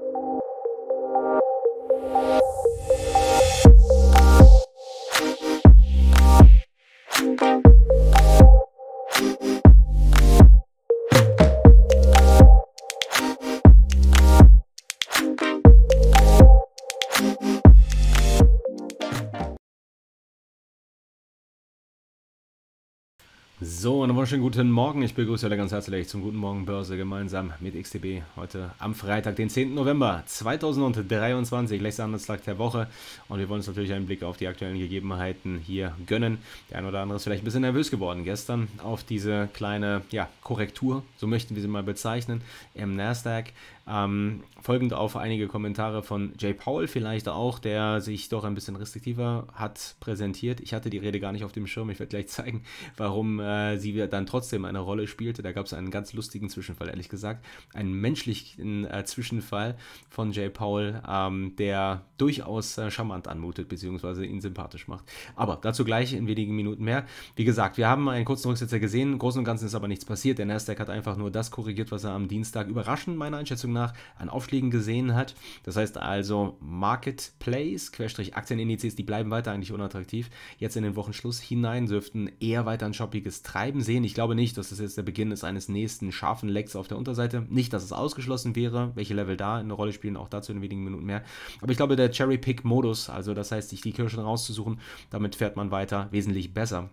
thank you So, einen wunderschönen guten Morgen. Ich begrüße alle ganz herzlich zum Guten Morgen Börse gemeinsam mit XTB heute am Freitag, den 10. November 2023, letzter Handelstag der Woche. Und wir wollen uns natürlich einen Blick auf die aktuellen Gegebenheiten hier gönnen. Der eine oder andere ist vielleicht ein bisschen nervös geworden gestern auf diese kleine ja, Korrektur, so möchten wir sie mal bezeichnen, im Nasdaq. Ähm, folgend auf einige Kommentare von Jay Paul vielleicht auch, der sich doch ein bisschen restriktiver hat präsentiert. Ich hatte die Rede gar nicht auf dem Schirm. Ich werde gleich zeigen, warum äh, sie dann trotzdem eine Rolle spielte. Da gab es einen ganz lustigen Zwischenfall, ehrlich gesagt. Einen menschlichen äh, Zwischenfall von Jay Paul, ähm, der durchaus äh, charmant anmutet, beziehungsweise ihn sympathisch macht. Aber dazu gleich in wenigen Minuten mehr. Wie gesagt, wir haben einen kurzen Rücksetzer gesehen. Im Großen und Ganzen ist aber nichts passiert. Der Nasdaq hat einfach nur das korrigiert, was er am Dienstag überraschend meiner Einschätzung nach nach an Aufschlägen gesehen hat. Das heißt also, Marketplace-Aktienindizes, die bleiben weiter eigentlich unattraktiv. Jetzt in den Wochenschluss hinein dürften eher weiter ein shoppiges Treiben sehen. Ich glaube nicht, dass das jetzt der Beginn ist eines nächsten scharfen Lecks auf der Unterseite. Nicht, dass es ausgeschlossen wäre, welche Level da eine Rolle spielen, auch dazu in wenigen Minuten mehr. Aber ich glaube, der Cherry-Pick-Modus, also das heißt, sich die Kirschen rauszusuchen, damit fährt man weiter wesentlich besser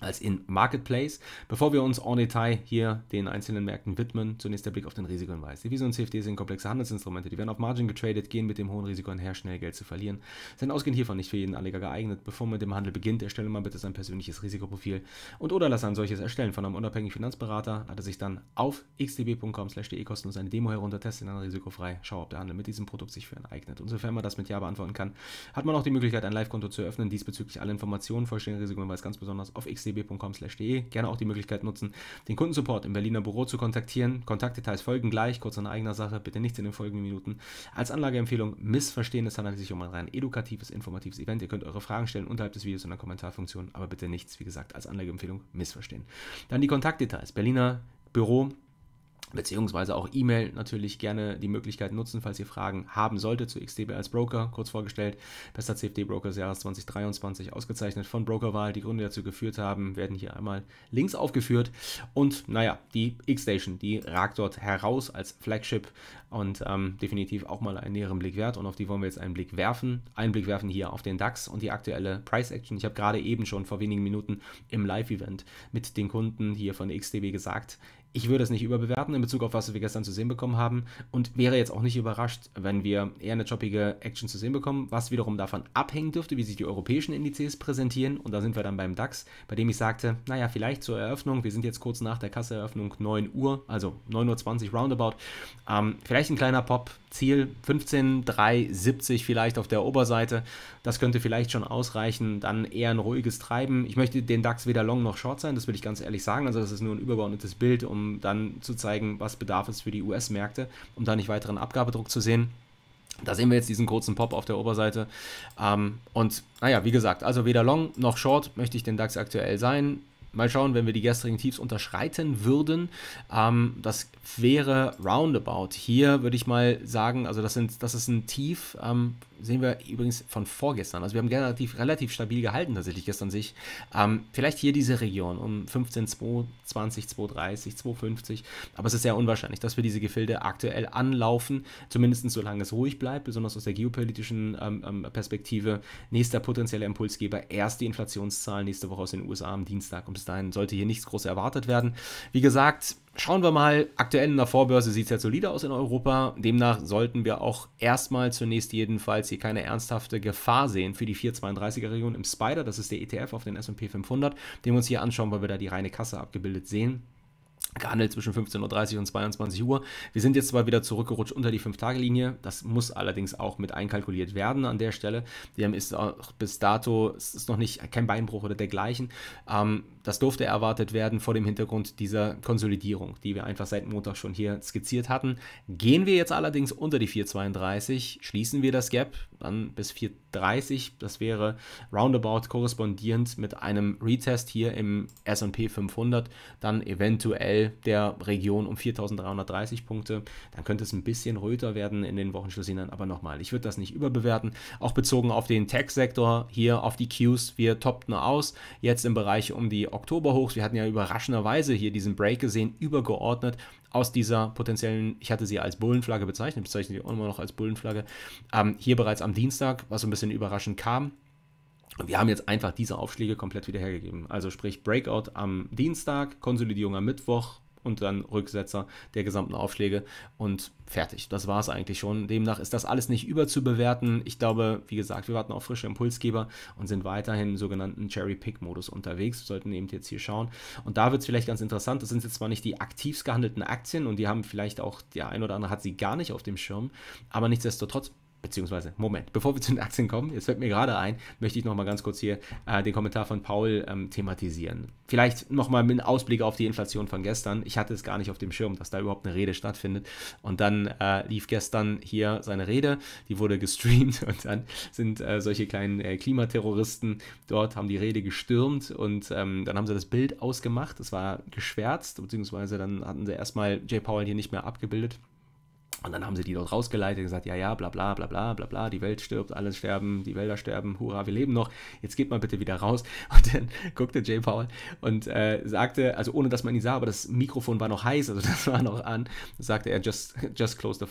als in Marketplace. Bevor wir uns en Detail hier den einzelnen Märkten widmen, zunächst der Blick auf den Risikohinweis. Devisen und CFD sind komplexe Handelsinstrumente, die werden auf Margin getradet, gehen mit dem hohen Risiko einher, schnell Geld zu verlieren, sind ausgehend hiervon nicht für jeden Anleger geeignet. Bevor man mit dem Handel beginnt, erstelle mal bitte sein persönliches Risikoprofil und oder lasse ein solches erstellen von einem unabhängigen Finanzberater, Hat er sich dann auf xdb.com slash de und seine Demo herunter, dann risikofrei, schau, ob der Handel mit diesem Produkt sich für einen eignet. Und sofern man das mit Ja beantworten kann, hat man auch die Möglichkeit, ein Live-Konto zu eröffnen, diesbezüglich alle Informationen, vollständigen Risikohinweis ganz besonders auf xdb cb.com/de gerne auch die Möglichkeit nutzen, den Kundensupport im Berliner Büro zu kontaktieren. Kontaktdetails folgen gleich, kurz in eigener Sache, bitte nichts in den folgenden Minuten. Als Anlageempfehlung missverstehen, es handelt sich um ein rein edukatives, informatives Event. Ihr könnt eure Fragen stellen unterhalb des Videos in der Kommentarfunktion, aber bitte nichts, wie gesagt, als Anlageempfehlung missverstehen. Dann die Kontaktdetails. Berliner Büro beziehungsweise auch E-Mail natürlich gerne die Möglichkeit nutzen, falls ihr Fragen haben solltet zu XDB als Broker, kurz vorgestellt, bester CFD-Broker des Jahres 2023, ausgezeichnet von Brokerwahl, die Gründe dazu geführt haben, werden hier einmal links aufgeführt und naja, die X-Station, die ragt dort heraus als Flagship und ähm, definitiv auch mal einen näheren Blick wert und auf die wollen wir jetzt einen Blick werfen, einen Blick werfen hier auf den DAX und die aktuelle Price Action. Ich habe gerade eben schon vor wenigen Minuten im Live-Event mit den Kunden hier von XDB gesagt, ich würde es nicht überbewerten in Bezug auf was wir gestern zu sehen bekommen haben und wäre jetzt auch nicht überrascht, wenn wir eher eine choppige Action zu sehen bekommen, was wiederum davon abhängen dürfte, wie sich die europäischen Indizes präsentieren. Und da sind wir dann beim DAX, bei dem ich sagte, naja, vielleicht zur Eröffnung, wir sind jetzt kurz nach der Kasseeröffnung 9 Uhr, also 9.20 Uhr roundabout, ähm, vielleicht ein kleiner Pop, Ziel 15,370 vielleicht auf der Oberseite, das könnte vielleicht schon ausreichen, dann eher ein ruhiges Treiben. Ich möchte den DAX weder long noch short sein, das will ich ganz ehrlich sagen, also das ist nur ein übergeordnetes Bild, um dann zu zeigen, was bedarf ist für die US-Märkte, um da nicht weiteren Abgabedruck zu sehen. Da sehen wir jetzt diesen kurzen Pop auf der Oberseite. Ähm, und naja, wie gesagt, also weder long noch short möchte ich den DAX aktuell sein mal schauen, wenn wir die gestrigen Tiefs unterschreiten würden. Ähm, das wäre roundabout. Hier würde ich mal sagen, also das, sind, das ist ein Tief, ähm, sehen wir übrigens von vorgestern. Also wir haben relativ, relativ stabil gehalten tatsächlich gestern sich. Ähm, vielleicht hier diese Region um 15, 2, 20, 230, 250. Aber es ist sehr unwahrscheinlich, dass wir diese Gefilde aktuell anlaufen, zumindest solange es ruhig bleibt, besonders aus der geopolitischen ähm, ähm Perspektive. Nächster potenzieller Impulsgeber, erst die Inflationszahlen nächste Woche aus den USA am Dienstag. Um dahin sollte hier nichts groß erwartet werden. Wie gesagt, schauen wir mal, aktuell in der Vorbörse sieht es ja solide aus in Europa. Demnach sollten wir auch erstmal zunächst jedenfalls hier keine ernsthafte Gefahr sehen für die 432er Region im Spider. Das ist der ETF auf den SP 500, den wir uns hier anschauen, weil wir da die reine Kasse abgebildet sehen gehandelt zwischen 15.30 Uhr und 22 Uhr. Wir sind jetzt zwar wieder zurückgerutscht unter die 5-Tage-Linie, das muss allerdings auch mit einkalkuliert werden an der Stelle. Wir haben ist auch bis dato, ist noch nicht kein Beinbruch oder dergleichen. Ähm, das durfte erwartet werden vor dem Hintergrund dieser Konsolidierung, die wir einfach seit Montag schon hier skizziert hatten. Gehen wir jetzt allerdings unter die 4,32, schließen wir das Gap dann bis 4,30, das wäre roundabout korrespondierend mit einem Retest hier im S&P 500, dann eventuell der Region um 4.330 Punkte. Dann könnte es ein bisschen röter werden in den Wochenschlusshinern, aber nochmal, ich würde das nicht überbewerten. Auch bezogen auf den Tech-Sektor, hier auf die Qs, wir toppten aus. Jetzt im Bereich um die Oktoberhochs, wir hatten ja überraschenderweise hier diesen Break gesehen, übergeordnet aus dieser potenziellen, ich hatte sie als Bullenflagge bezeichnet, bezeichne sie auch immer noch als Bullenflagge, ähm, hier bereits am Dienstag, was so ein bisschen überraschend kam. Und wir haben jetzt einfach diese Aufschläge komplett wieder hergegeben. Also sprich Breakout am Dienstag, Konsolidierung am Mittwoch und dann Rücksetzer der gesamten Aufschläge und fertig. Das war es eigentlich schon. Demnach ist das alles nicht überzubewerten. Ich glaube, wie gesagt, wir warten auf frische Impulsgeber und sind weiterhin im sogenannten Cherry-Pick-Modus unterwegs. Wir sollten eben jetzt hier schauen. Und da wird es vielleicht ganz interessant. Das sind jetzt zwar nicht die aktivst gehandelten Aktien und die haben vielleicht auch, der ein oder andere hat sie gar nicht auf dem Schirm, aber nichtsdestotrotz beziehungsweise, Moment, bevor wir zu den Aktien kommen, jetzt fällt mir gerade ein, möchte ich nochmal ganz kurz hier äh, den Kommentar von Paul ähm, thematisieren. Vielleicht nochmal mit Ausblick auf die Inflation von gestern. Ich hatte es gar nicht auf dem Schirm, dass da überhaupt eine Rede stattfindet. Und dann äh, lief gestern hier seine Rede, die wurde gestreamt und dann sind äh, solche kleinen äh, Klimaterroristen dort, haben die Rede gestürmt und ähm, dann haben sie das Bild ausgemacht. Es war geschwärzt, beziehungsweise dann hatten sie erstmal Jay Powell hier nicht mehr abgebildet. Und dann haben sie die dort rausgeleitet und gesagt, ja, ja, bla bla bla bla bla bla, die Welt stirbt, alles sterben, die Wälder sterben, hurra, wir leben noch, jetzt geht mal bitte wieder raus. Und dann guckte Jay Powell und äh, sagte, also ohne dass man ihn sah, aber das Mikrofon war noch heiß, also das war noch an, sagte er, just, just close the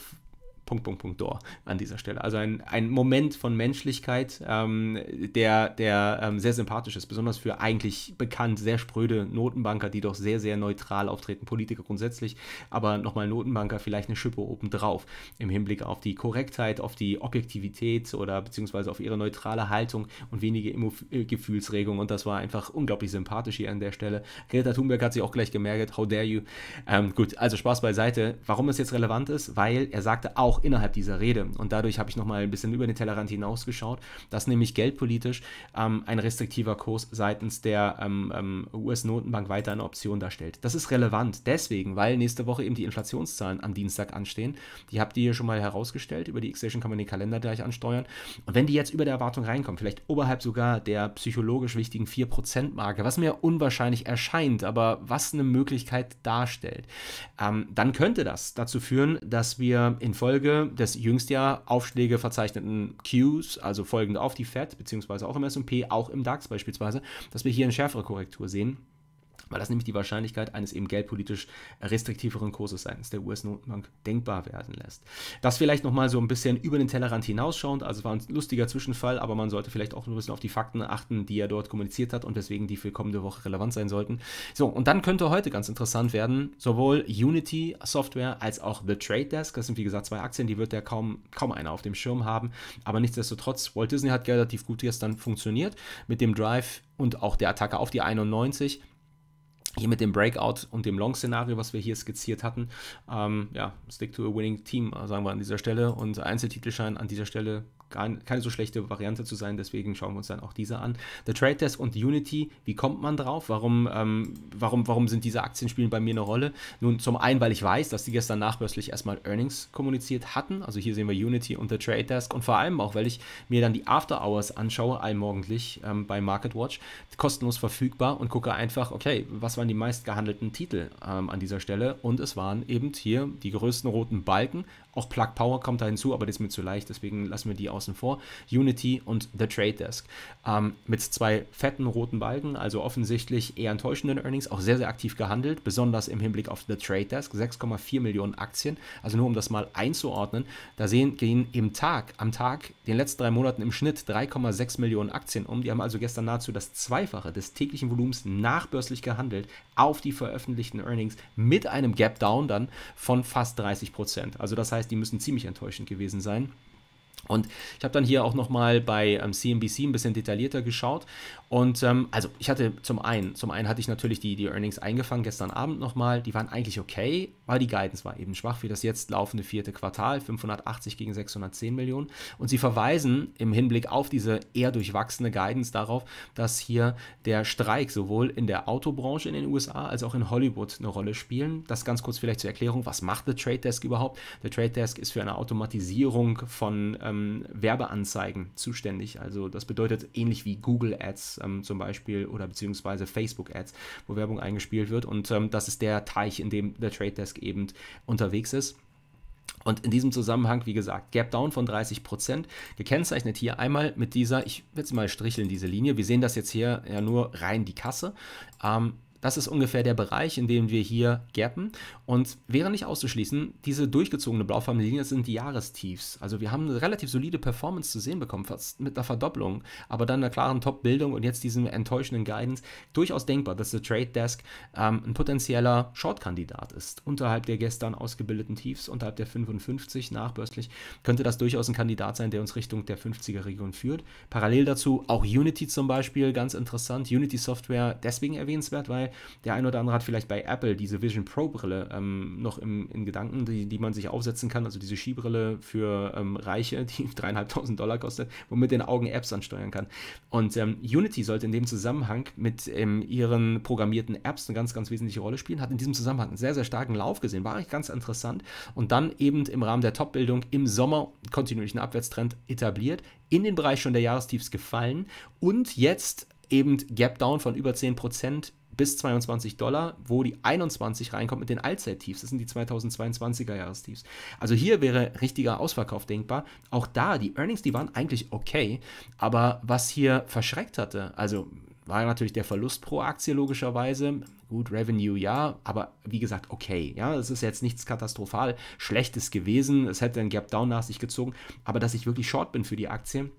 Punkt, Punkt, Punkt, Door an dieser Stelle. Also ein, ein Moment von Menschlichkeit, ähm, der, der ähm, sehr sympathisch ist, besonders für eigentlich bekannt sehr spröde Notenbanker, die doch sehr, sehr neutral auftreten, Politiker grundsätzlich, aber nochmal Notenbanker vielleicht eine Schippe obendrauf im Hinblick auf die Korrektheit, auf die Objektivität oder beziehungsweise auf ihre neutrale Haltung und wenige Emo äh, Gefühlsregung und das war einfach unglaublich sympathisch hier an der Stelle. Greta Thunberg hat sich auch gleich gemerkt, how dare you. Ähm, gut, also Spaß beiseite. Warum es jetzt relevant ist, weil er sagte auch, auch innerhalb dieser Rede. Und dadurch habe ich nochmal ein bisschen über den Tellerrand hinausgeschaut, dass nämlich geldpolitisch ähm, ein restriktiver Kurs seitens der ähm, ähm US-Notenbank weiter eine Option darstellt. Das ist relevant deswegen, weil nächste Woche eben die Inflationszahlen am Dienstag anstehen. Die habt ihr hier schon mal herausgestellt. Über die X-Station kann man den Kalender gleich ansteuern. Und wenn die jetzt über der Erwartung reinkommen, vielleicht oberhalb sogar der psychologisch wichtigen 4%-Marke, was mir unwahrscheinlich erscheint, aber was eine Möglichkeit darstellt, ähm, dann könnte das dazu führen, dass wir in Folge Folge des jüngst ja Aufschläge verzeichneten Qs, also folgende auf die FED, beziehungsweise auch im SP, auch im DAX beispielsweise, dass wir hier eine schärfere Korrektur sehen weil das nämlich die Wahrscheinlichkeit eines eben geldpolitisch restriktiveren Kurses seitens der US-Notenbank denkbar werden lässt. Das vielleicht nochmal so ein bisschen über den Tellerrand hinausschauend, also war ein lustiger Zwischenfall, aber man sollte vielleicht auch ein bisschen auf die Fakten achten, die er dort kommuniziert hat und deswegen die für kommende Woche relevant sein sollten. So, und dann könnte heute ganz interessant werden, sowohl Unity Software als auch The Trade Desk, das sind wie gesagt zwei Aktien, die wird ja kaum, kaum einer auf dem Schirm haben, aber nichtsdestotrotz, Walt Disney hat relativ gut gestern funktioniert mit dem Drive und auch der Attacke auf die 91 hier mit dem Breakout und dem Long-Szenario, was wir hier skizziert hatten, ähm, ja, stick to a winning team, äh, sagen wir an dieser Stelle. Und Einzeltitel scheinen an dieser Stelle gar, keine so schlechte Variante zu sein. Deswegen schauen wir uns dann auch diese an. The Trade Desk und Unity, wie kommt man drauf? Warum, ähm, warum, warum sind diese Aktienspiele bei mir eine Rolle? Nun, zum einen, weil ich weiß, dass die gestern nachbörslich erstmal Earnings kommuniziert hatten. Also hier sehen wir Unity und The Trade Desk und vor allem auch, weil ich mir dann die After Hours anschaue, allmorgendlich ähm, bei MarketWatch, kostenlos verfügbar und gucke einfach, okay, was waren die meistgehandelten Titel ähm, an dieser Stelle? Und es waren eben hier die größten roten Balken, auch Plug Power kommt da hinzu, aber das ist mir zu leicht, deswegen lassen wir die außen vor. Unity und The Trade Desk. Ähm, mit zwei fetten roten Balken, also offensichtlich eher enttäuschenden Earnings, auch sehr, sehr aktiv gehandelt, besonders im Hinblick auf The Trade Desk. 6,4 Millionen Aktien, also nur um das mal einzuordnen. Da sehen, gehen im Tag, am Tag, den letzten drei Monaten im Schnitt 3,6 Millionen Aktien um. Die haben also gestern nahezu das Zweifache des täglichen Volumens nachbörslich gehandelt auf die veröffentlichten Earnings mit einem Gap Down dann von fast 30 Prozent. Also das heißt, heißt, die müssen ziemlich enttäuschend gewesen sein. Und ich habe dann hier auch nochmal bei ähm, CNBC ein bisschen detaillierter geschaut. Und ähm, also ich hatte zum einen, zum einen hatte ich natürlich die, die Earnings eingefangen gestern Abend nochmal. Die waren eigentlich okay, weil die Guidance war eben schwach für das jetzt laufende vierte Quartal, 580 gegen 610 Millionen. Und sie verweisen im Hinblick auf diese eher durchwachsene Guidance darauf, dass hier der Streik sowohl in der Autobranche in den USA als auch in Hollywood eine Rolle spielen. Das ganz kurz vielleicht zur Erklärung, was macht der Trade Desk überhaupt? Der Trade Desk ist für eine Automatisierung von ähm, Werbeanzeigen zuständig. Also das bedeutet ähnlich wie Google Ads ähm, zum Beispiel oder beziehungsweise Facebook Ads, wo Werbung eingespielt wird. Und ähm, das ist der Teich, in dem der Trade Desk eben unterwegs ist. Und in diesem Zusammenhang, wie gesagt, Gap Down von 30 Prozent, gekennzeichnet hier einmal mit dieser, ich will es mal stricheln, diese Linie. Wir sehen das jetzt hier ja nur rein die Kasse. Ähm, das ist ungefähr der Bereich, in dem wir hier gappen. Und wäre nicht auszuschließen, diese durchgezogene blaufarbene Linie sind die Jahrestiefs. Also wir haben eine relativ solide Performance zu sehen bekommen, fast mit einer Verdopplung, aber dann einer klaren Top-Bildung und jetzt diesem enttäuschenden Guidance. Durchaus denkbar, dass der Trade Desk ähm, ein potenzieller Short-Kandidat ist. Unterhalb der gestern ausgebildeten Tiefs, unterhalb der 55 nachbörslich, könnte das durchaus ein Kandidat sein, der uns Richtung der 50er-Region führt. Parallel dazu auch Unity zum Beispiel, ganz interessant. Unity Software deswegen erwähnenswert, weil Spotify. Der ein oder andere hat vielleicht bei Apple diese Vision Pro Brille ähm, noch im, in Gedanken, die, die man sich aufsetzen kann, also diese Skibrille für ähm, Reiche, die dreieinhalbtausend Dollar kostet, womit den Augen Apps ansteuern kann. Und ähm, Unity sollte in dem Zusammenhang mit ähm, ihren programmierten Apps eine ganz, ganz wesentliche Rolle spielen, hat in diesem Zusammenhang einen sehr, sehr starken Lauf gesehen, war eigentlich ganz interessant. Und dann eben im Rahmen der Top-Bildung im Sommer kontinuierlichen Abwärtstrend etabliert, in den Bereich schon der Jahrestiefs gefallen und jetzt eben Gap Down von über 10% bis 22 Dollar, wo die 21 reinkommt mit den Allzeit-Tiefs. Das sind die 2022er Jahrestiefs. Also hier wäre richtiger Ausverkauf denkbar. Auch da, die Earnings, die waren eigentlich okay, aber was hier verschreckt hatte, also war natürlich der Verlust pro Aktie logischerweise. Gut, Revenue ja, aber wie gesagt, okay. Ja, es ist jetzt nichts katastrophal Schlechtes gewesen. Es hätte ein Gap Down nach sich gezogen, aber dass ich wirklich short bin für die Aktie,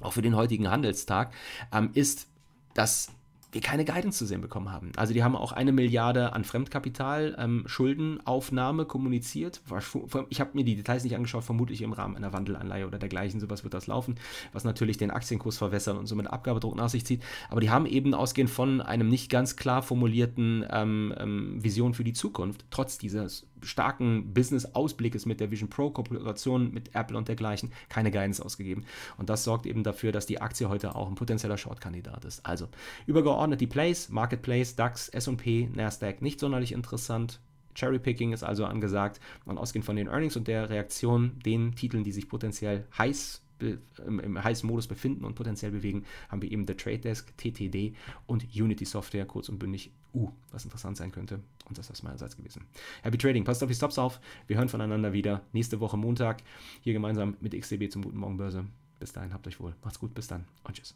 auch für den heutigen Handelstag, ähm, ist dass wir keine Guidance zu sehen bekommen haben. Also die haben auch eine Milliarde an Fremdkapital, ähm, Schuldenaufnahme kommuniziert. Ich habe mir die Details nicht angeschaut, vermutlich im Rahmen einer Wandelanleihe oder dergleichen, sowas wird das laufen, was natürlich den Aktienkurs verwässern und somit Abgabedruck nach sich zieht. Aber die haben eben ausgehend von einem nicht ganz klar formulierten ähm, ähm Vision für die Zukunft, trotz dieses starken Business-Ausblickes mit der Vision Pro-Kooperation mit Apple und dergleichen, keine Guidance ausgegeben. Und das sorgt eben dafür, dass die Aktie heute auch ein potenzieller Short-Kandidat ist. Also übergeordnet übergeordnet die Plays, Marketplace, DAX, SP, NASDAQ nicht sonderlich interessant. Cherrypicking ist also angesagt und ausgehend von den Earnings und der Reaktion, den Titeln, die sich potenziell heiß im, im heißen Modus befinden und potenziell bewegen, haben wir eben The Trade Desk, TTD und Unity Software, kurz und bündig U, was interessant sein könnte. Und das ist es meinerseits gewesen. Happy Trading, passt auf die Stops auf. Wir hören voneinander wieder nächste Woche Montag hier gemeinsam mit XDB zum Guten Morgen Börse. Bis dahin, habt euch wohl. Macht's gut, bis dann und tschüss.